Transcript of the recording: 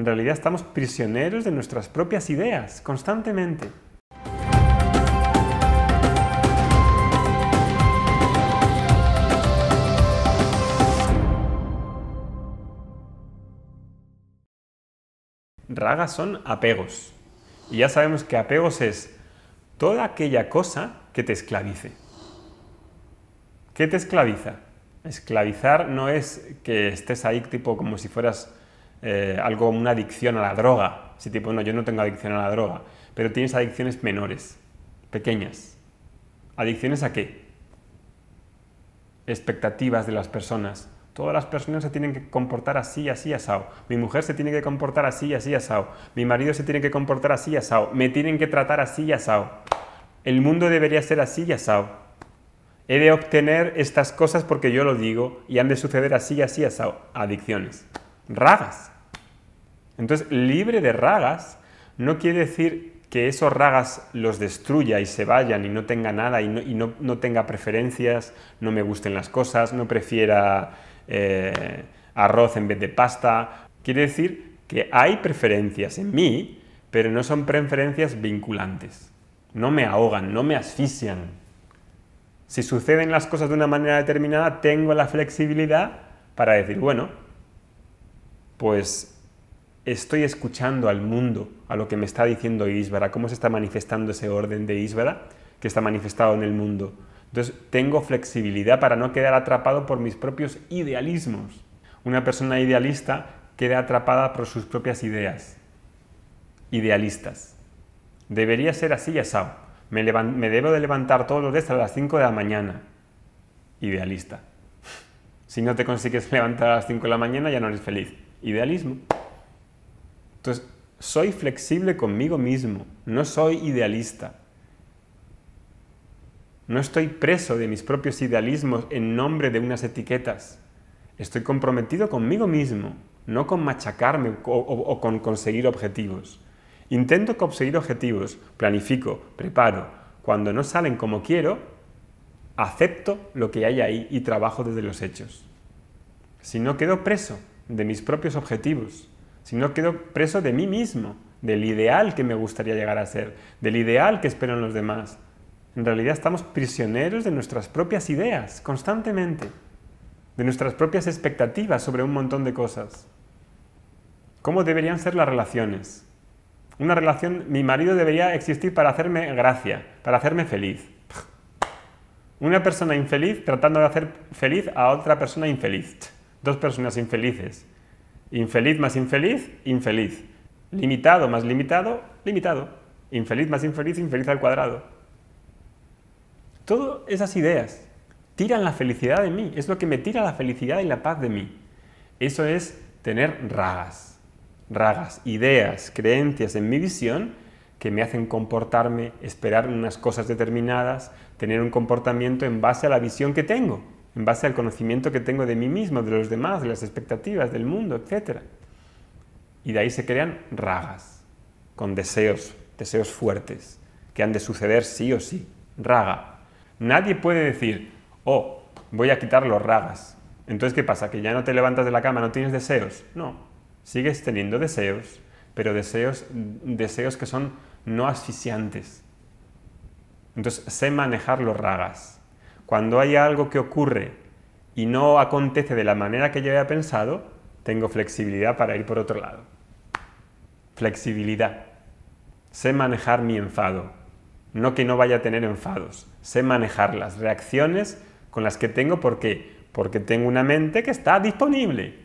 En realidad estamos prisioneros de nuestras propias ideas constantemente. Ragas son apegos. Y ya sabemos que apegos es toda aquella cosa que te esclavice. ¿Qué te esclaviza? Esclavizar no es que estés ahí tipo como si fueras algo eh, algo, una adicción a la droga. Si tipo, no, yo no tengo adicción a la droga, pero tienes adicciones menores, pequeñas. ¿Adicciones a qué? Expectativas de las personas. Todas las personas se tienen que comportar así, así, asado. Mi mujer se tiene que comportar así, así, asado. Mi marido se tiene que comportar así, asado. Me tienen que tratar así, asado. El mundo debería ser así, asado. He de obtener estas cosas porque yo lo digo y han de suceder así, así, asado. Adicciones. Ragas. Entonces, libre de ragas no quiere decir que esos ragas los destruya y se vayan y no tenga nada y no, tenga preferencias, no me gusten las cosas, no prefiera eh, arroz en vez de pasta. Quiere decir que hay preferencias en mí, pero no son preferencias vinculantes. No me ahogan, no me asfixian. Si suceden las cosas de una manera determinada, tengo la flexibilidad para decir, bueno, pues estoy escuchando al mundo, a lo que me está diciendo Isvara, cómo se está manifestando ese orden de Isvara que está manifestado en el mundo. Entonces, tengo flexibilidad para no quedar atrapado por mis propios idealismos. Una persona idealista queda atrapada por sus propias ideas. Idealistas. Debería ser así, ya Me, me debo de levantar todos los días a las 5 de la mañana. Idealista. Si no te consigues levantar a las 5 de la mañana, ya no eres feliz. Idealismo. Entonces, soy flexible conmigo mismo, no soy idealista. No estoy preso de mis propios idealismos en nombre de unas etiquetas. Estoy comprometido conmigo mismo, no con machacarme o, con conseguir objetivos. Intento conseguir objetivos, planifico, preparo. Cuando no salen como quiero, acepto lo que hay ahí y trabajo desde los hechos. Si no quedo preso de mis propios objetivos, si no, quedo preso de mí mismo, del ideal que me gustaría llegar a ser, del ideal que esperan los demás. En realidad estamos prisioneros de nuestras propias ideas constantemente, de nuestras propias expectativas sobre un montón de cosas. ¿Cómo deberían ser las relaciones? Una relación, mi marido debería existir para hacerme gracia, para hacerme feliz. Una persona infeliz tratando de hacer feliz a otra persona infeliz. Dos personas infelices Infeliz más infeliz, infeliz. Limitado más limitado, limitado. Infeliz más infeliz, infeliz al cuadrado. Todas esas ideas tiran la felicidad de mí. Es lo que me tira la felicidad y la paz de mí. Eso es tener ragas. Ragas, ideas, creencias en mi visión que me hacen comportarme, esperar unas cosas determinadas, tener un comportamiento en base a la visión que tengo en base al conocimiento que tengo de mí mismo, de los demás, de las expectativas, del mundo, etc. Y de ahí se crean ragas, con deseos, deseos fuertes, que han de suceder sí o sí. Raga. Nadie puede decir, oh, voy a quitar los ragas. Entonces, ¿qué pasa? ¿Que ya no te levantas de la cama, no tienes deseos? No, sigues teniendo deseos, pero deseos, deseos que son no asfixiantes. Entonces, sé manejar los ragas cuando hay algo que ocurre y no acontece de la manera que yo había pensado, tengo flexibilidad para ir por otro lado. Flexibilidad. Sé manejar mi enfado. No que no vaya a tener enfados. Sé manejar las reacciones con las que tengo. ¿Por qué? Porque tengo una mente que está disponible.